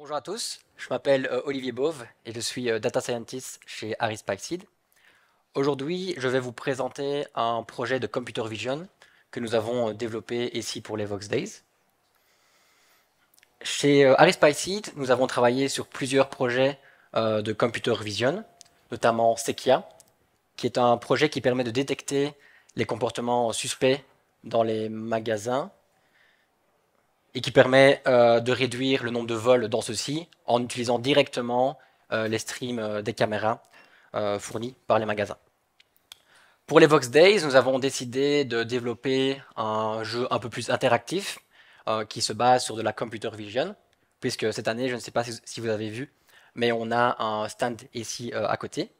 Bonjour à tous, je m'appelle euh, Olivier Bove et je suis euh, Data Scientist chez Aris Paxid. Aujourd'hui, je vais vous présenter un projet de Computer Vision que nous avons euh, développé ici pour les Vox Days. Chez Aris Paxid, nous avons travaillé sur plusieurs projets de Computer Vision, notamment Sequia, qui est un projet qui permet de détecter les comportements suspects dans les magasins et qui permet euh, de réduire le nombre de vols dans ceux-ci en utilisant directement euh, les streams euh, des caméras fournies par les magasins. Pour les Vox Days, nous avons décidé de développer un jeu un peu plus interactif qui se base sur de la computer vision, puisque cette année, je ne sais pas si vous avez vu, mais on a un stand ici à côté.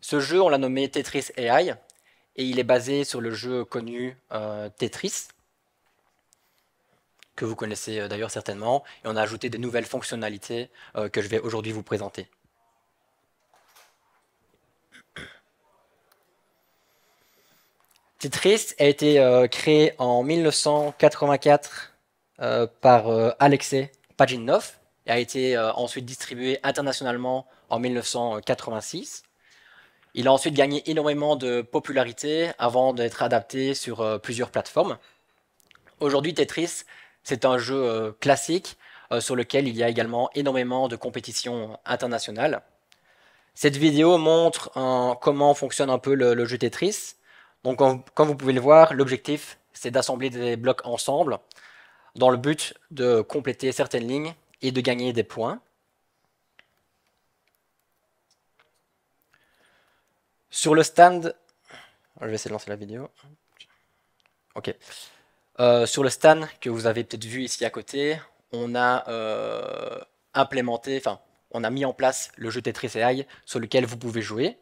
Ce jeu, on l'a nommé Tetris AI, et il est basé sur le jeu connu Tetris, que vous connaissez euh, d'ailleurs certainement, et on a ajouté des nouvelles fonctionnalités euh, que je vais aujourd'hui vous présenter. Tetris a été euh, créé en 1984 par Alexei Pajitnov et a été ensuite distribué internationalement en 1986. Il a ensuite gagné énormément de popularité avant d'être adapté sur plusieurs plateformes. Aujourd'hui, Tetris c'est un jeu euh, classique euh, sur lequel il y a également énormément de compétitions internationales. Cette vidéo montre comment fonctionne un peu le, jeu Tetris. Donc, comme vous pouvez le voir, l'objectif, c'est d'assembler des blocs ensemble dans le but de compléter certaines lignes et de gagner des points. Sur le stand, je vais essayer de lancer la vidéo. Ok. Euh, sur le stand que vous avez peut-être vu ici à côté, on a euh, implémenté, on a mis en place le jeu Tetris AI sur lequel vous pouvez jouer.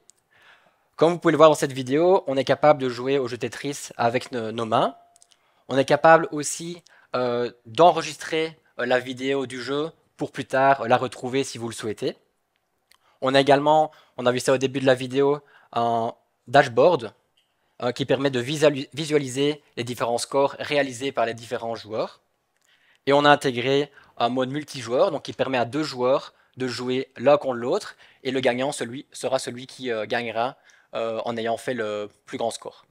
Comme vous pouvez le voir dans cette vidéo, on est capable de jouer au jeu Tetris avec nos mains. On est capable aussi euh, d'enregistrer la vidéo du jeu pour plus tard la retrouver si vous le souhaitez. On a également, on a vu ça au début de la vidéo, un dashboard Hein, qui permet de visualiser les différents scores réalisés par les différents joueurs. Et on a intégré un mode multijoueur, donc qui permet à deux joueurs de jouer l'un contre l'autre, et le gagnant sera celui qui euh, gagnera euh, en ayant fait le plus grand score.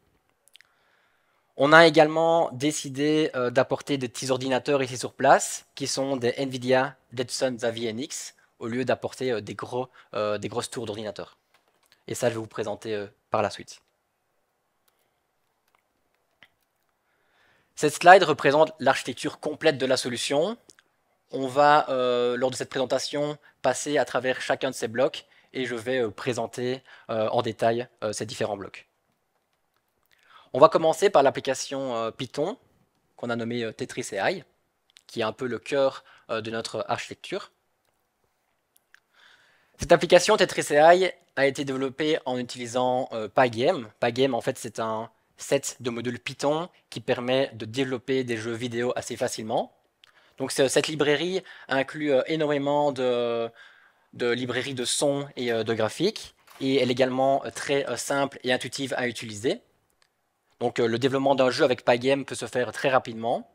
On a également décidé euh, d'apporter des petits ordinateurs ici sur place, qui sont des NVIDIA Jetson Xavier NX, au lieu d'apporter des, gros, des grosses tours d'ordinateurs. Et ça, je vais vous présenter par la suite. Cette slide représente l'architecture complète de la solution. On va, euh, lors de cette présentation, passer à travers chacun de ces blocs et je vais euh, présenter euh, en détail ces différents blocs. On va commencer par l'application Python, qu'on a nommée Tetris AI, qui est un peu le cœur de notre architecture. Cette application Tetris AI a été développée en utilisant Pygame. Pygame, en fait, c'est un set de module Python qui permet de développer des jeux vidéo assez facilement. Donc cette librairie inclut euh, énormément de, librairies de sons et euh, de graphiques et elle est également euh, très simple et intuitive à utiliser. Donc le développement d'un jeu avec Pygame peut se faire très rapidement.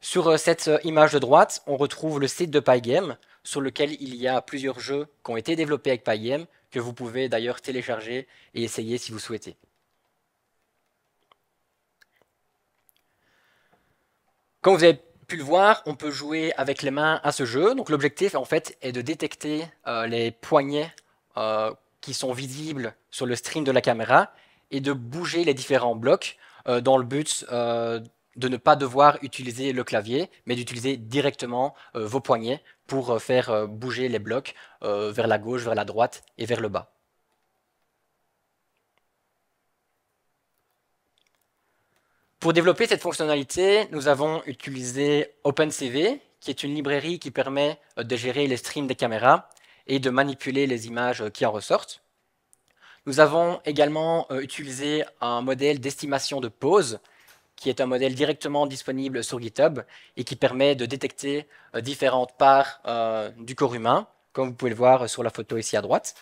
Sur cette image de droite, on retrouve le site de Pygame sur lequel il y a plusieurs jeux qui ont été développés avec Pygame que vous pouvez d'ailleurs télécharger et essayer si vous souhaitez. Comme vous avez pu le voir, on peut jouer avec les mains à ce jeu. Donc l'objectif en fait est de détecter euh, les poignets euh, qui sont visibles sur le stream de la caméra et de bouger les différents blocs euh, dans le but de ne pas devoir utiliser le clavier, mais d'utiliser directement vos poignets pour faire bouger les blocs vers la gauche, vers la droite et vers le bas. Pour développer cette fonctionnalité, nous avons utilisé OpenCV, qui est une librairie qui permet euh, de gérer les streams des caméras et de manipuler les images euh, qui en ressortent. Nous avons également euh, utilisé un modèle d'estimation de pose, qui est un modèle directement disponible sur GitHub et qui permet de détecter différentes parts du corps humain, comme vous pouvez le voir sur la photo ici à droite.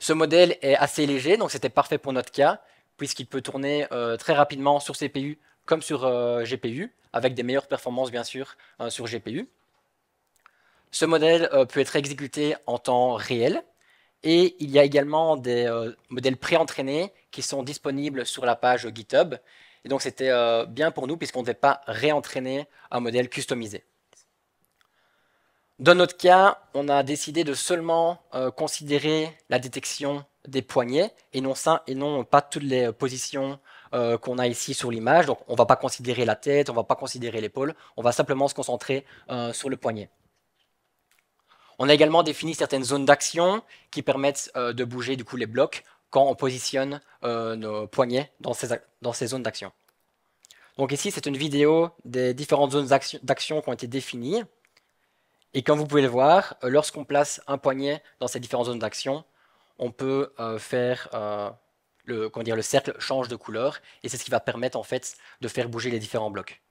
Ce modèle est assez léger, donc c'était parfait pour notre cas, puisqu'il peut tourner euh, très rapidement sur CPU comme sur euh, GPU, avec des meilleures performances bien sûr hein, sur GPU. Ce modèle euh, peut être exécuté en temps réel, et il y a également des modèles pré-entraînés qui sont disponibles sur la page GitHub. Et donc c'était bien pour nous puisqu'on ne devait pas réentraîner un modèle customisé. Dans notre cas, on a décidé de seulement euh, considérer la détection des poignets et non, pas toutes les euh, positions euh, qu'on a ici sur l'image. Donc on ne va pas considérer la tête, on ne va pas considérer l'épaule, on va simplement se concentrer sur le poignet. On a également défini certaines zones d'action qui permettent de bouger du coup les blocs quand on positionne nos poignets dans ces, dans ces zones d'action. Donc ici, c'est une vidéo des différentes zones d'action qui ont été définies. Et comme vous pouvez le voir, euh, lorsqu'on place un poignet dans ces différentes zones d'action, on peut euh, faire euh, le, comment dire, le cercle change de couleur et c'est ce qui va permettre en fait de faire bouger les différents blocs.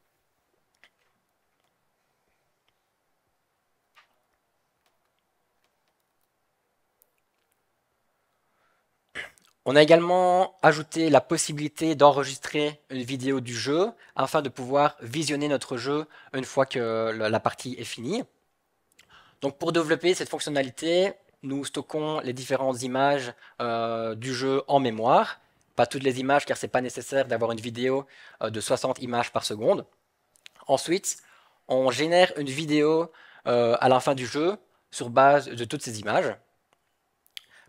On a également ajouté la possibilité d'enregistrer une vidéo du jeu afin de pouvoir visionner notre jeu une fois que la partie est finie. Donc pour développer cette fonctionnalité, nous stockons les différentes images euh, du jeu en mémoire. Pas toutes les images car c'est pas nécessaire d'avoir une vidéo euh, de 60 images par seconde. Ensuite, on génère une vidéo euh, à la fin du jeu sur base de toutes ces images.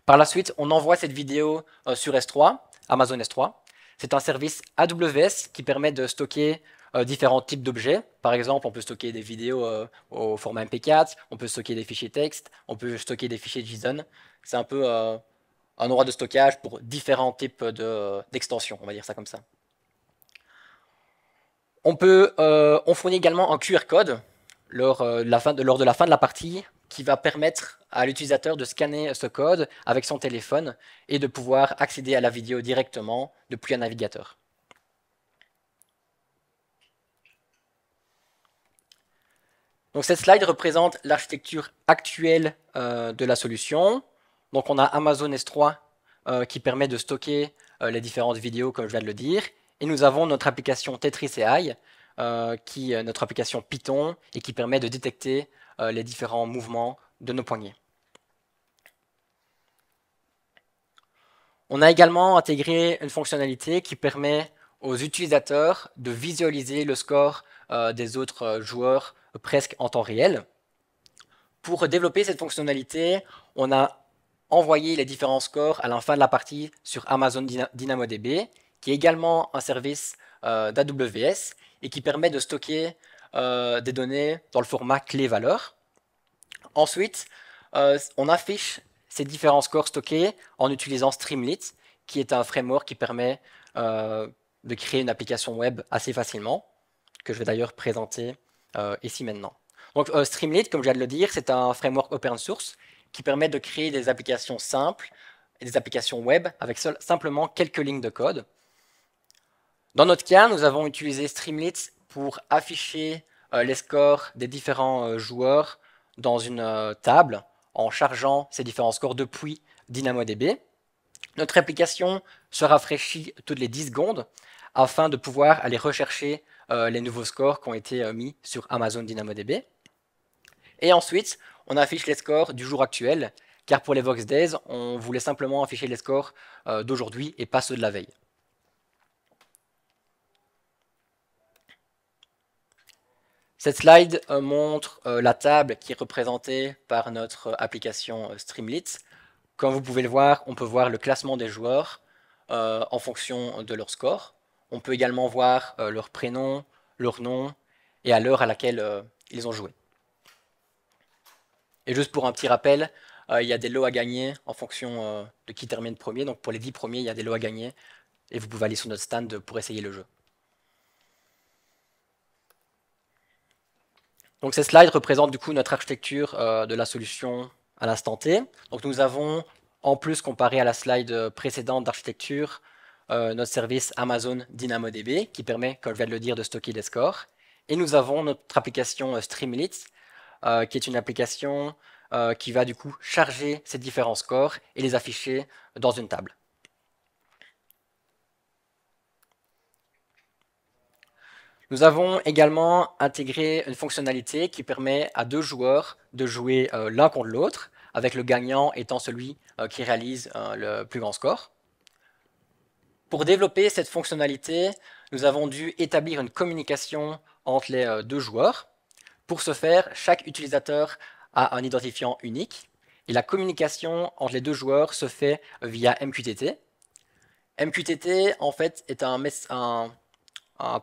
Par la suite, on envoie cette vidéo sur S3, Amazon S3. C'est un service AWS qui permet de stocker euh, différents types d'objets. Par exemple, on peut stocker des vidéos euh, au format MP4, on peut stocker des fichiers texte, on peut stocker des fichiers JSON. C'est un peu euh, un endroit de stockage pour différents types d'extensions, on va dire ça comme ça. On, peut, on fournit également un QR code lors de la fin de la partie qui va permettre à l'utilisateur de scanner ce code avec son téléphone et de pouvoir accéder à la vidéo directement depuis un navigateur. cette slide représente l'architecture actuelle euh, de la solution. Donc on a Amazon S3 euh, qui permet de stocker euh, les différentes vidéos comme je viens de le dire. Et nous avons notre application Tetris AI, qui notre application Python et qui permet de détecter les différents mouvements de nos poignets. On a également intégré une fonctionnalité qui permet aux utilisateurs de visualiser le score des autres joueurs presque en temps réel. Pour développer cette fonctionnalité, on a envoyé les différents scores à la fin de la partie sur Amazon DynamoDB, qui est également un service euh, d'AWS et qui permet de stocker euh, des données dans le format clé-valeur. Ensuite, euh, on affiche ces différents scores stockés en utilisant Streamlit, qui est un framework qui permet de créer une application web assez facilement, que je vais d'ailleurs présenter euh, ici maintenant. Donc euh, Streamlit, comme je viens de le dire, c'est un framework open source qui permet de créer des applications simples et des applications web avec simplement quelques lignes de code. Dans notre cas, nous avons utilisé Streamlit pour afficher euh, les scores des différents joueurs dans une table en chargeant ces différents scores depuis DynamoDB. Notre application se rafraîchit toutes les 10 secondes afin de pouvoir aller rechercher euh, les nouveaux scores qui ont été euh, mis sur Amazon DynamoDB. Et ensuite, on affiche les scores du jour actuel, car pour les Vox Days, on voulait simplement afficher les scores euh, d'aujourd'hui et pas ceux de la veille. Cette slide montre la table qui est représentée par notre application Streamlit. Comme vous pouvez le voir, on peut voir le classement des joueurs en fonction de leur score. On peut également voir euh, leur prénom, leur nom et à l'heure à laquelle euh, ils ont joué. Et juste pour un petit rappel, euh, il y a des lots à gagner en fonction de qui termine premier. Donc pour les 10 premiers, il y a des lots à gagner. Et vous pouvez aller sur notre stand pour essayer le jeu. Donc ces slides représentent du coup notre architecture de la solution à l'instant T. Donc nous avons, en plus comparé à la slide précédente d'architecture, euh, notre service Amazon DynamoDB qui permet, comme je viens de le dire, de stocker les scores. Et nous avons notre application euh, Streamlit euh, qui est une application qui va du coup charger ces différents scores et les afficher dans une table. Nous avons également intégré une fonctionnalité qui permet à deux joueurs de jouer l'un contre l'autre, avec le gagnant étant celui qui réalise le plus grand score. Pour développer cette fonctionnalité, nous avons dû établir une communication entre les euh, deux joueurs. Pour ce faire, chaque utilisateur a un identifiant unique et la communication entre les deux joueurs se fait via MQTT. MQTT, en fait, est un,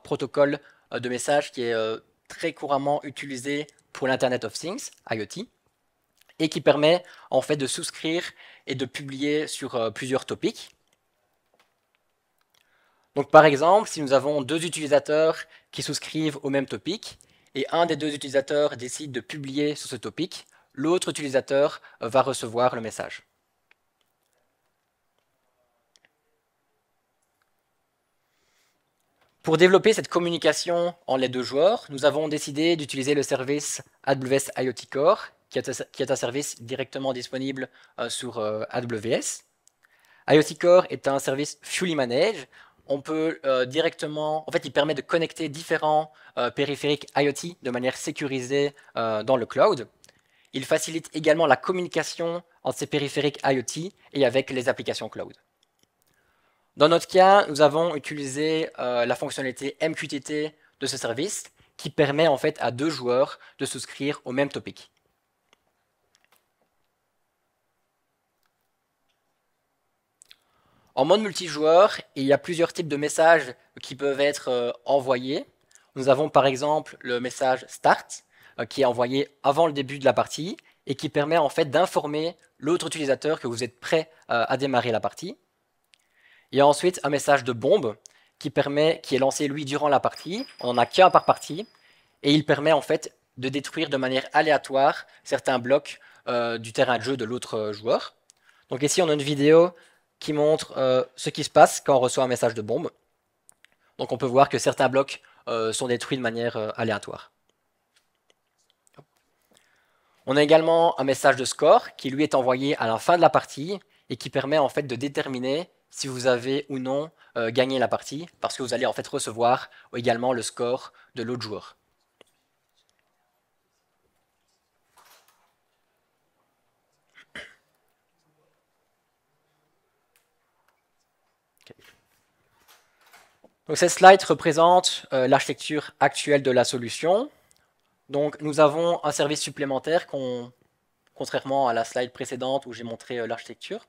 protocole euh, de message qui est euh, très couramment utilisé pour l'Internet of Things, IoT, et qui permet en fait de souscrire et de publier sur plusieurs topics. Donc par exemple, si nous avons deux utilisateurs qui souscrivent au même topic, et un des deux utilisateurs décide de publier sur ce topic, l'autre utilisateur va recevoir le message. Pour développer cette communication en les deux joueurs, nous avons décidé d'utiliser le service AWS IoT Core, qui est un service directement disponible euh, sur euh, AWS. IoT Core est un service fully managed, on peut euh, directement, en fait, il permet de connecter différents euh, périphériques IoT de manière sécurisée euh, dans le cloud. Il facilite également la communication entre ces périphériques IoT et avec les applications cloud. Dans notre cas, nous avons utilisé la fonctionnalité MQTT de ce service qui permet en fait à deux joueurs de souscrire au même topic. En mode multijoueur, il y a plusieurs types de messages qui peuvent être euh, envoyés. Nous avons par exemple le message start euh, qui est envoyé avant le début de la partie et qui permet en fait d'informer l'autre utilisateur que vous êtes prêt euh, à démarrer la partie. Il y a ensuite un message de bombe qui permet qui est lancé lui durant la partie. On en a qu'un par partie et il permet en fait de détruire de manière aléatoire certains blocs du terrain de jeu de l'autre joueur. Donc ici on a une vidéo qui montre euh, ce qui se passe quand on reçoit un message de bombe. Donc on peut voir que certains blocs euh, sont détruits de manière euh, aléatoire. On a également un message de score qui lui est envoyé à la fin de la partie et qui permet en fait de déterminer si vous avez ou non gagné la partie parce que vous allez en fait recevoir également le score de l'autre joueur. Donc cette slide représente euh, l'architecture actuelle de la solution. Donc nous avons un service supplémentaire contrairement à la slide précédente où j'ai montré euh, l'architecture.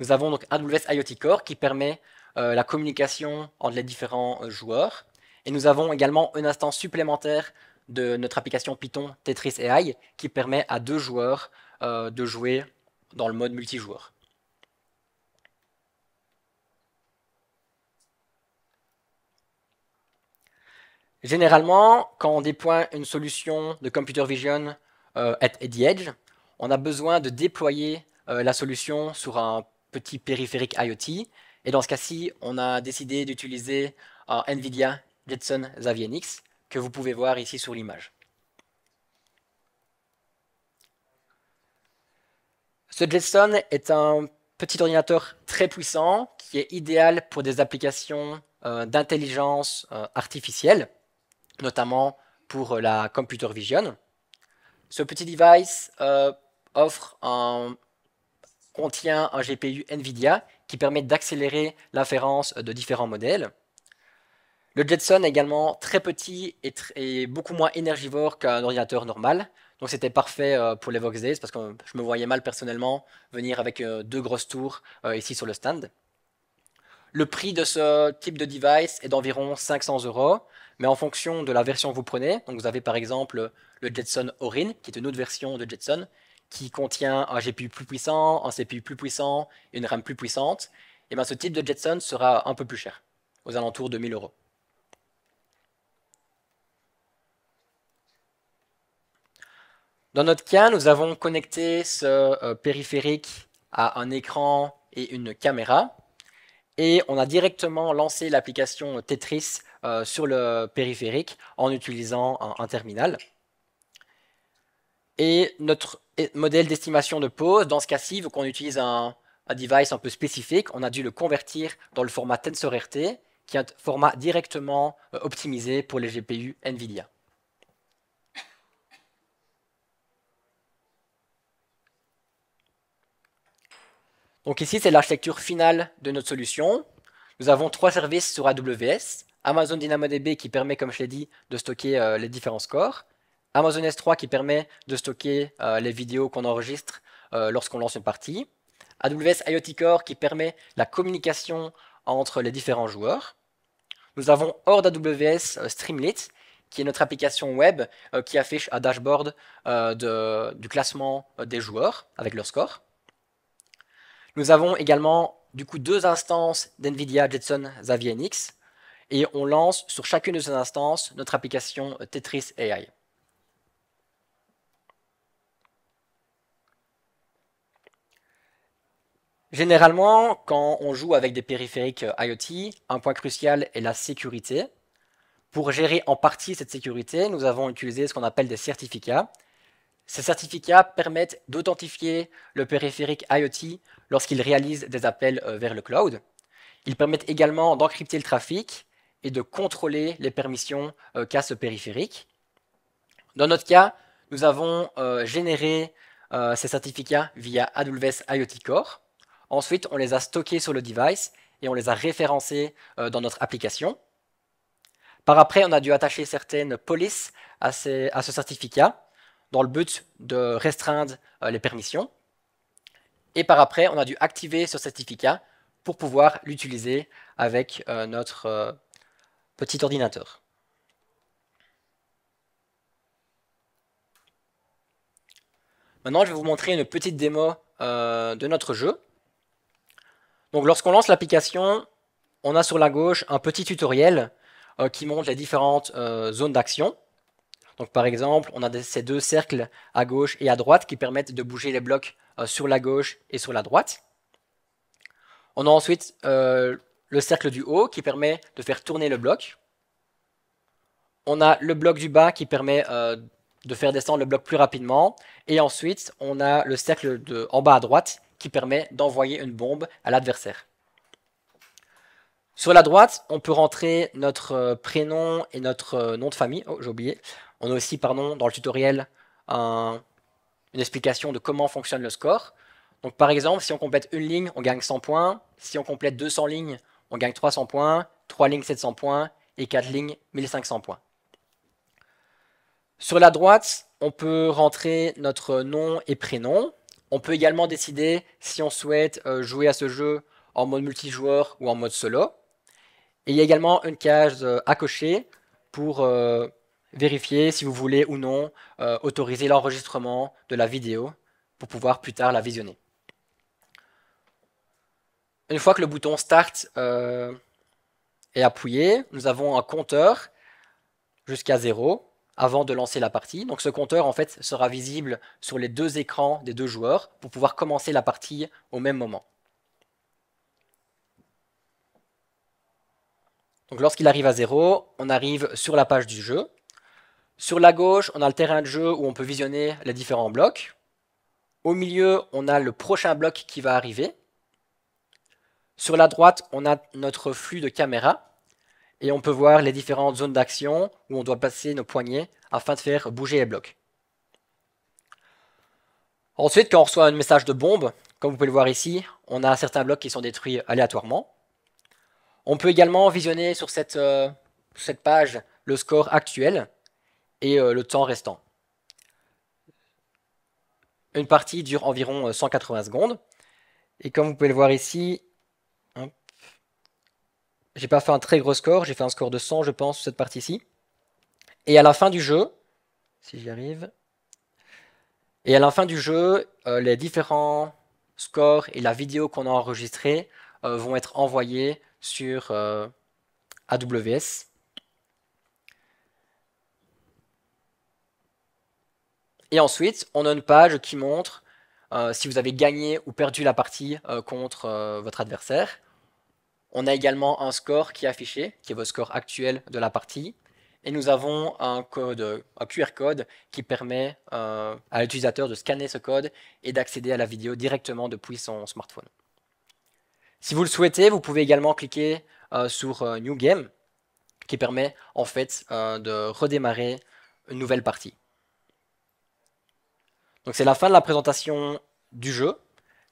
Nous avons donc AWS IoT Core qui permet euh, la communication entre les différents joueurs. Et nous avons également une instance supplémentaire de notre application Python Tetris AI qui permet à deux joueurs de jouer dans le mode multijoueur. Généralement, quand on déploie une solution de computer vision euh, at the edge, on a besoin de déployer euh, la solution sur un petit périphérique IoT. Et dans ce cas-ci, on a décidé d'utiliser un euh, NVIDIA Jetson Xavier NX que vous pouvez voir ici sur l'image. Ce Jetson est un petit ordinateur très puissant qui est idéal pour des applications d'intelligence artificielle notamment pour euh, la computer vision. Ce petit device euh, contient un GPU NVIDIA qui permet d'accélérer l'inférence de différents modèles. Le Jetson est également très petit et, beaucoup moins énergivore qu'un ordinateur normal. Donc c'était parfait euh, pour les Vox Days parce que je me voyais mal personnellement venir avec deux grosses tours ici sur le stand. Le prix de ce type de device est d'environ 500 euros mais en fonction de la version que vous prenez, donc vous avez par exemple le Jetson Orin, qui est une autre version de Jetson, qui contient un GPU plus puissant, un CPU plus puissant une RAM plus puissante, et bien ce type de Jetson sera un peu plus cher, aux alentours de 1000 euros. Dans notre cas, nous avons connecté ce euh, périphérique à un écran et une caméra, et on a directement lancé l'application Tetris euh, sur le périphérique en utilisant un, terminal. Et notre modèle d'estimation de pose, dans ce cas-ci, vu qu'on utilise un, un, device un peu spécifique, on a dû le convertir dans le format TensorRT, qui est un format directement euh, optimisé pour les GPU NVIDIA. Donc ici, c'est l'architecture finale de notre solution. Nous avons trois services sur AWS, Amazon DynamoDB qui permet, comme je l'ai dit, de stocker euh, les différents scores. Amazon S3 qui permet de stocker euh, les vidéos qu'on enregistre euh, lorsqu'on lance une partie. AWS IoT Core qui permet la communication entre les différents joueurs. Nous avons hors d'AWS Streamlit qui est notre application web qui affiche un dashboard du classement des joueurs avec leurs scores. Nous avons également du coup deux instances d'NVIDIA Jetson Xavier NX et on lance sur chacune de ces instances notre application Tetris AI. Généralement, quand on joue avec des périphériques euh, IoT, un point crucial est la sécurité. Pour gérer en partie cette sécurité, nous avons utilisé ce qu'on appelle des certificats. Ces certificats permettent d'authentifier le périphérique IoT lorsqu'il réalise des appels euh, vers le cloud. Ils permettent également d'encrypter le trafic et de contrôler les permissions euh, casse périphériques. périphérique. Dans notre cas, nous avons euh, généré euh, ces certificats via AWS IoT Core. Ensuite, on les a stockés sur le device et on les a référencés dans notre application. Par après, on a dû attacher certaines polices à, à ce certificat dans le but de restreindre les permissions. Et par après, on a dû activer ce certificat pour pouvoir l'utiliser avec notre petit ordinateur. Maintenant, je vais vous montrer une petite démo euh, de notre jeu. Donc, lorsqu'on lance l'application, on a sur la gauche un petit tutoriel euh, qui montre les différentes euh, zones d'action. Donc, par exemple, on a ces deux cercles à gauche et à droite qui permettent de bouger les blocs sur la gauche et sur la droite. On a ensuite le cercle du haut qui permet de faire tourner le bloc. On a le bloc du bas qui permet euh, de faire descendre le bloc plus rapidement. Et ensuite, on a le cercle de, en bas à droite qui permet d'envoyer une bombe à l'adversaire. Sur la droite, on peut rentrer notre euh, prénom et notre euh, nom de famille. Oh, j'ai oublié. On a aussi, pardon, dans le tutoriel, une explication de comment fonctionne le score. Donc par exemple, si on complète une ligne, on gagne 100 points. Si on complète 200 lignes, on gagne 300 points, 3 lignes 700 points et 4 lignes 1500 points. Sur la droite, on peut rentrer notre nom et prénom. On peut également décider si on souhaite euh, jouer à ce jeu en mode multijoueur ou en mode solo. Et il y a également une case euh, à cocher pour euh, vérifier si vous voulez ou non autoriser l'enregistrement de la vidéo pour pouvoir plus tard la visionner. Une fois que le bouton Start euh, est appuyé, nous avons un compteur jusqu'à 0 avant de lancer la partie. Donc ce compteur en fait sera visible sur les deux écrans des deux joueurs pour pouvoir commencer la partie au même moment. Donc lorsqu'il arrive à 0, on arrive sur la page du jeu. Sur la gauche, on a le terrain de jeu où on peut visionner les différents blocs. Au milieu, on a le prochain bloc qui va arriver. Sur la droite, on a notre flux de caméra et on peut voir les différentes zones d'action où on doit passer nos poignets afin de faire bouger les blocs. Ensuite, quand on reçoit un message de bombe, comme vous pouvez le voir ici, on a certains blocs qui sont détruits aléatoirement. On peut également visionner sur cette, euh, page le score actuel et euh, le temps restant. Une partie dure environ 180 euh, secondes. Et comme vous pouvez le voir ici, j'ai pas fait un très gros score, j'ai fait un score de 100, je pense, sur cette partie-ci. Et à la fin du jeu, si j'y arrive, et à la fin du jeu, euh, les différents scores et la vidéo qu'on a enregistrée euh, vont être envoyés sur euh, AWS. Et ensuite, on a une page qui montre si vous avez gagné ou perdu la partie contre votre adversaire. On a également un score qui est affiché, qui est votre score actuel de la partie. Et nous avons un, code, QR code qui permet euh, à l'utilisateur de scanner ce code et d'accéder à la vidéo directement depuis son smartphone. Si vous le souhaitez, vous pouvez également cliquer euh, sur euh, New Game, qui permet en fait de redémarrer une nouvelle partie. Donc c'est la fin de la présentation du jeu.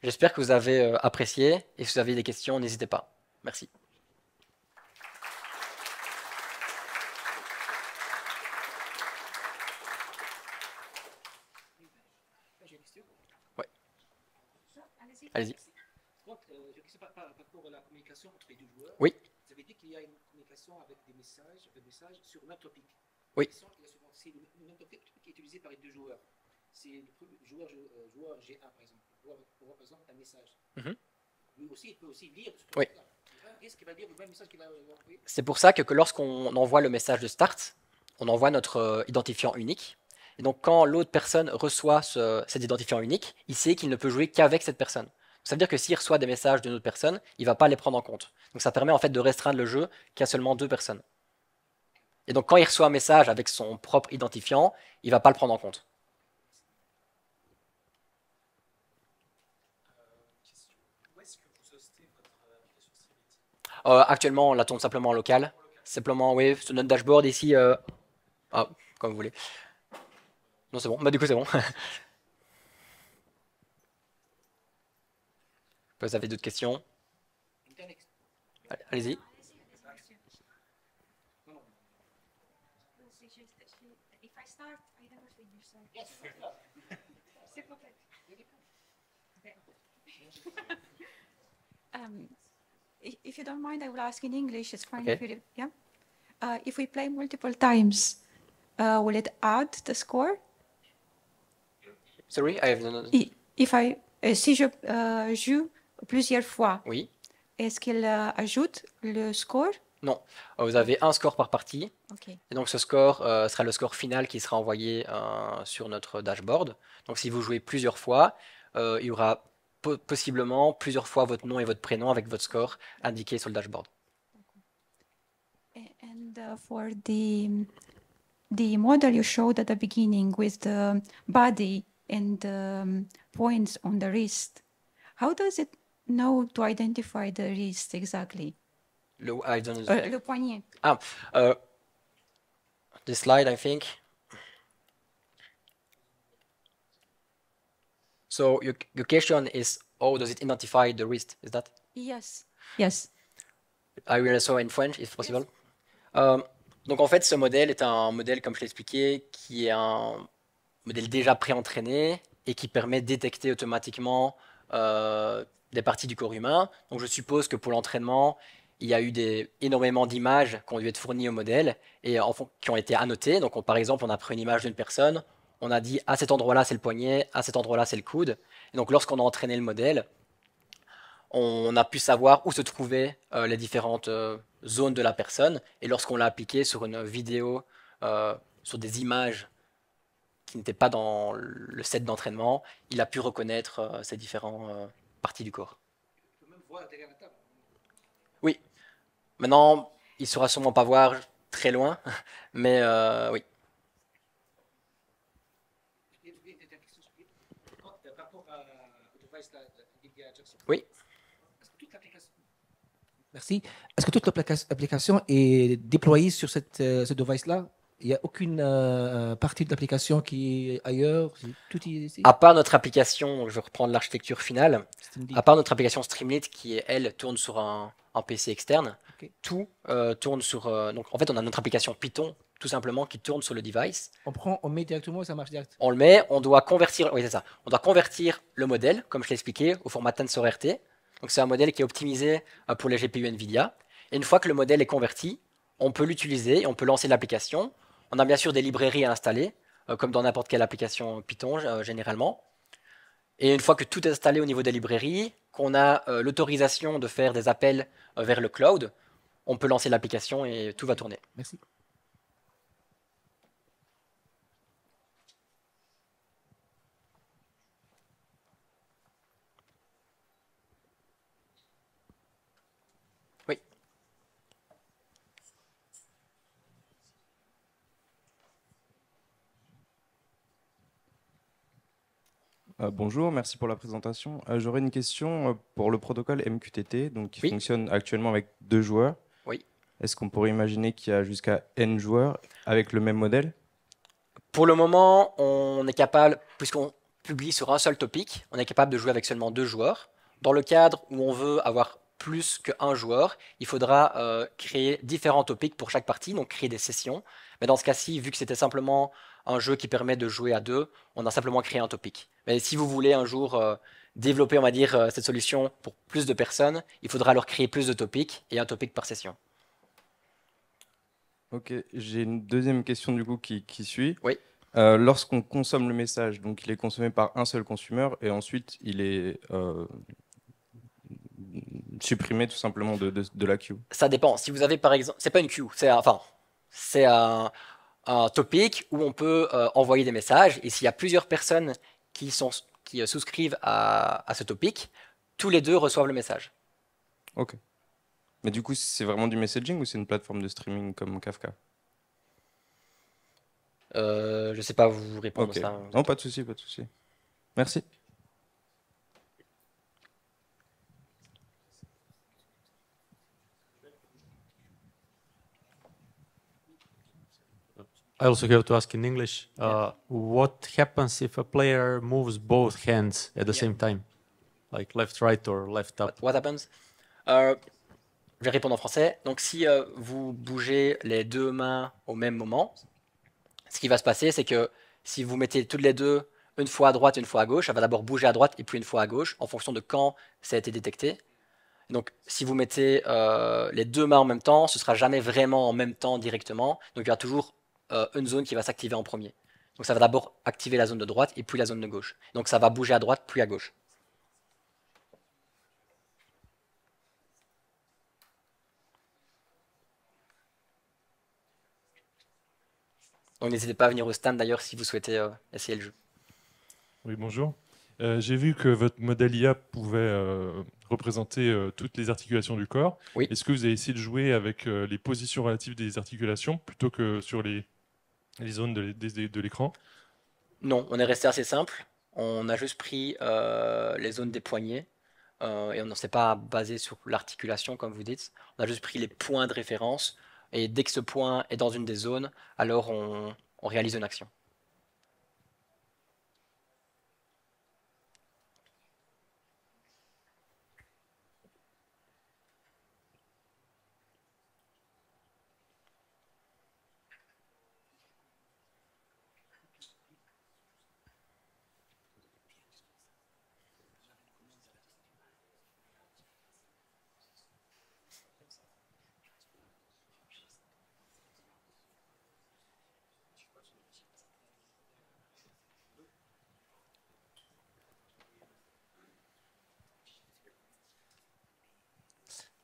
J'espère que vous avez apprécié et si vous avez des questions, n'hésitez pas. Merci. J'ai une Oui. Allez-y. par Je rapport à la communication entre les deux joueurs, oui. vous avez dit qu'il y a une communication avec des messages, sur notre Oui. C'est une même topic qui est utilisé par les deux joueurs. C'est le joueur, G1, par exemple. qui représente un message. Mhm. Lui aussi, il peut aussi lire ce que oui. Là. C'est pour ça que, lorsqu'on envoie le message de start, on envoie notre euh, identifiant unique. Et donc quand l'autre personne reçoit cet identifiant unique, il sait qu'il ne peut jouer qu'avec cette personne. Ça veut dire que s'il reçoit des messages d'une autre personne, il ne va pas les prendre en compte. Donc ça permet en fait de restreindre le jeu qu'à seulement deux personnes. Et donc quand il reçoit un message avec son propre identifiant, il ne va pas le prendre en compte. Euh, actuellement, on la tourne simplement en local. Simplement, wave, sur notre dashboard ici. Euh, ah, comme vous voulez. Non, c'est bon. Bah, du coup, c'est bon. vous avez d'autres questions Allez-y. Um, if you don't mind, I will ask in English. It's fine okay. if you, yeah. Uh, if we play multiple times, uh, will it add the score? Sorry, I have not. If I, uh, si je euh, joue plusieurs fois, oui. est-ce qu'il uh, ajoute le score Non, euh, vous avez un score par partie. Okay. Et donc ce score euh, sera le score final qui sera envoyé euh, sur notre dashboard. Donc si vous jouez plusieurs fois, euh, il y aura possiblement plusieurs fois votre nom et votre prénom avec votre score indiqué sur le dashboard. And pour uh, for the the model you showed at the beginning with the body and um, points on the wrist, how does it know to identify the wrist exactly? Le, I euh, le poignet. Ah, uh, the slide, I think. So question is, oh, does it identify the wrist? Is that? Yes. Yes. I possible. Um, donc en fait, ce modèle est un modèle, comme je l'ai expliqué, qui est un modèle déjà pré-entraîné et qui permet de détecter automatiquement euh, des parties du corps humain. Donc je suppose que pour l'entraînement, il y a eu des, énormément d'images qui ont dû être fournies au modèle et qui ont été annotées. Donc par exemple, on a pris une image d'une personne, on a dit à cet endroit-là c'est le poignet, à cet endroit-là c'est le coude. Et donc lorsqu'on a entraîné le modèle, on a pu savoir où se trouvaient euh, les différentes euh, zones de la personne. Et lorsqu'on l'a appliqué sur une vidéo, euh, sur des images qui n'étaient pas dans le set d'entraînement, il a pu reconnaître ces différentes parties du corps. Oui. Maintenant, il ne saura sûrement pas voir très loin, mais oui. Merci. Est-ce que toute l'application est déployée sur euh, ce device-là Il n'y a aucune euh, euh, partie de l'application qui est ailleurs À part notre application, je vais reprendre l'architecture finale, à part notre application Streamlit qui, elle, tourne sur un, PC externe, tout tourne sur... donc, en fait, on a notre application Python tout simplement qui tourne sur le device. On prend, on met directement ça marche direct. On le met, on doit convertir, ça, on doit convertir le modèle, comme je l'ai expliqué, au format TensorRT. Donc c'est un modèle qui est optimisé euh, pour les GPU NVIDIA. Et une fois que le modèle est converti, on peut l'utiliser, on peut lancer l'application. On a bien sûr des librairies à installer, euh, comme dans n'importe quelle application Python euh, généralement. Et une fois que tout est installé au niveau des librairies, qu'on a l'autorisation de faire des appels vers le cloud, on peut lancer l'application et tout va tourner. Merci. Euh, bonjour, merci pour la présentation. Euh, j'aurais une question euh, pour le protocole MQTT, donc qui fonctionne actuellement avec deux joueurs. Oui. Est-ce qu'on pourrait imaginer qu'il y a jusqu'à n joueurs avec le même modèle Pour le moment, on est capable, puisqu'on publie sur un seul topic, on est capable de jouer avec seulement deux joueurs. Dans le cadre où on veut avoir plus qu'un joueur, il faudra créer différents topics pour chaque partie, donc créer des sessions. Mais dans ce cas-ci, vu que c'était simplement un jeu qui permet de jouer à deux, on a simplement créé un topic. Mais si vous voulez un jour euh, développer, on va dire, euh, cette solution pour plus de personnes, il faudra alors créer plus de topics et un topic par session. Ok, j'ai une deuxième question du coup qui, suit. Oui. Euh, lorsqu'on consomme le message, donc il est consommé par un seul consommateur et ensuite il est supprimé tout simplement de, de, la queue. Ça dépend. Si vous avez par exemple, c'est pas une queue, c'est enfin c'est un, un topic où on peut euh, envoyer des messages. Et s'il y a plusieurs personnes qui, sont, qui euh, souscrivent à, à, ce topic, tous les deux reçoivent le message. Ok. Mais du coup, c'est vraiment du messaging ou c'est une plateforme de streaming comme Kafka Je euh, Je sais pas vous répondre à ça. Hein. Non, pas de souci, pas de souci. Merci. je vais répondre en français. Donc, si euh, vous bougez les deux mains au même moment, ce qui va se passer, c'est que si vous mettez toutes les deux une fois à droite, une fois à gauche, elle va d'abord bouger à droite et puis une fois à gauche, en fonction de quand ça a été détecté. Donc, si vous mettez euh, les deux mains en même temps, ce sera jamais vraiment en même temps directement. Donc, il y a toujours euh, une zone qui va s'activer en premier. Donc ça va d'abord activer la zone de droite et puis la zone de gauche. Donc ça va bouger à droite puis à gauche. Donc n'hésitez pas à venir au stand d'ailleurs si vous souhaitez euh, essayer le jeu. Oui, bonjour. Euh, j'ai vu que votre modèle IA pouvait représenter toutes les articulations du corps. Est-ce que vous avez essayé de jouer avec les positions relatives des articulations plutôt que sur les les zones de, l'écran Non, on est resté assez simple. On a juste pris euh, les zones des poignets euh, et on ne s'est pas basé sur l'articulation, comme vous dites. On a juste pris les points de référence et dès que ce point est dans une des zones, alors on, on réalise une action.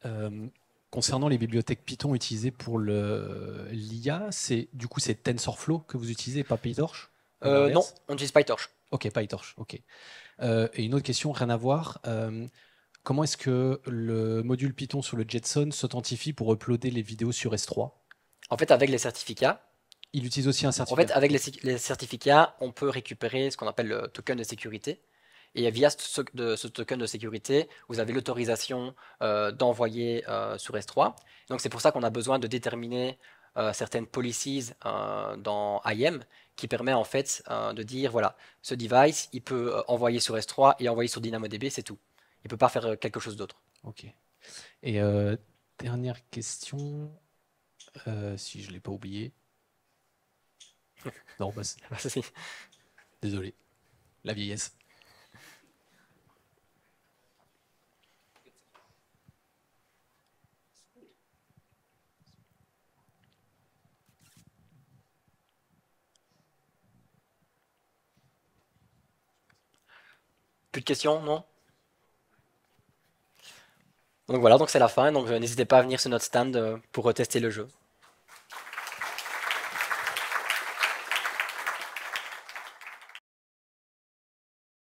Euh, concernant les bibliothèques Python utilisées pour l'IA, c'est du coup c'est TensorFlow que vous utilisez, pas PyTorch euh, Non, on utilise PyTorch. Ok, PyTorch. Ok. Euh, et une autre question, rien à voir. comment est-ce que le module Python sur le Jetson s'authentifie pour uploader les vidéos sur S3 En fait, avec les certificats. Il utilise aussi un certificat. En fait, avec les certificats, on peut récupérer ce qu'on appelle le token de sécurité. Et via ce, de, ce token de sécurité, vous avez l'autorisation euh, d'envoyer euh, sur S3. Donc c'est pour ça qu'on a besoin de déterminer euh, certaines policies dans IAM qui permet en fait de dire voilà, ce device, il peut envoyer sur S3 et envoyer sur DynamoDB, c'est tout. Il ne peut pas faire quelque chose d'autre. Ok. Et dernière question, si je ne l'ai pas oublié. Non, bah, Désolé, la vieillesse. Plus de questions, non Donc voilà, donc c'est la fin. Donc euh, n'hésitez pas à venir sur notre stand euh, pour tester le jeu.